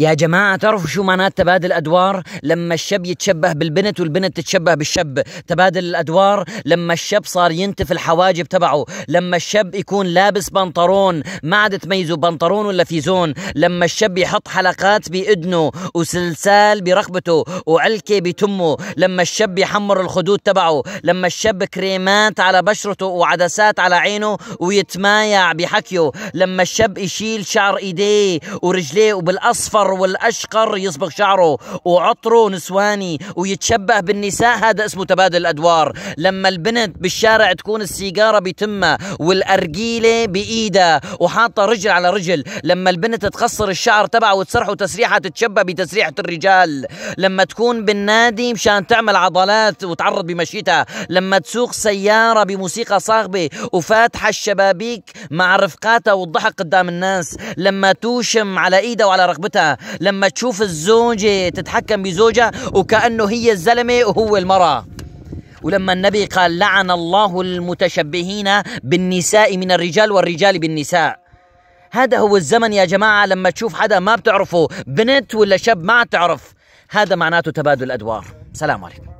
يا جماعة تعرفوا شو معنات تبادل أدوار لما الشاب يتشبه بالبنت والبنت تتشبه بالشاب تبادل الأدوار لما الشاب صار ينتف الحواجب تبعه لما الشاب يكون لابس بنطرون ما عاد تميزه بنطرون ولا فيزون لما الشاب يحط حلقات بإذنه وسلسال برقبته وعلكة بتمه لما الشاب يحمر الخدود تبعه لما الشاب كريمات على بشرته وعدسات على عينه ويتمايع بحكيه لما الشاب يشيل شعر إيديه ورجليه وبالأصفر الأحمر والأشقر يصبغ شعره وعطره نسواني ويتشبه بالنساء هذا اسمه تبادل الأدوار لما البنت بالشارع تكون السيجارة بتمها والأرجيلة بإيدها وحاطة رجل على رجل لما البنت تقصر الشعر تبعها وتسرحه تسريحة تتشبه بتسريحة الرجال لما تكون بالنادي مشان تعمل عضلات وتعرض بمشيتها لما تسوق سيارة بموسيقى صاخبة وفاتحة الشبابيك مع رفقاتها والضحك قدام الناس لما توشم على إيدها وعلى رقبتها لما تشوف الزوجه تتحكم بزوجها وكانه هي الزلمه وهو المراه ولما النبي قال لعن الله المتشبهين بالنساء من الرجال والرجال بالنساء هذا هو الزمن يا جماعة لما تشوف حدا ما بتعرفه بنت ولا شاب ما تعرف هذا معناته تبادل أدوار سلام عليكم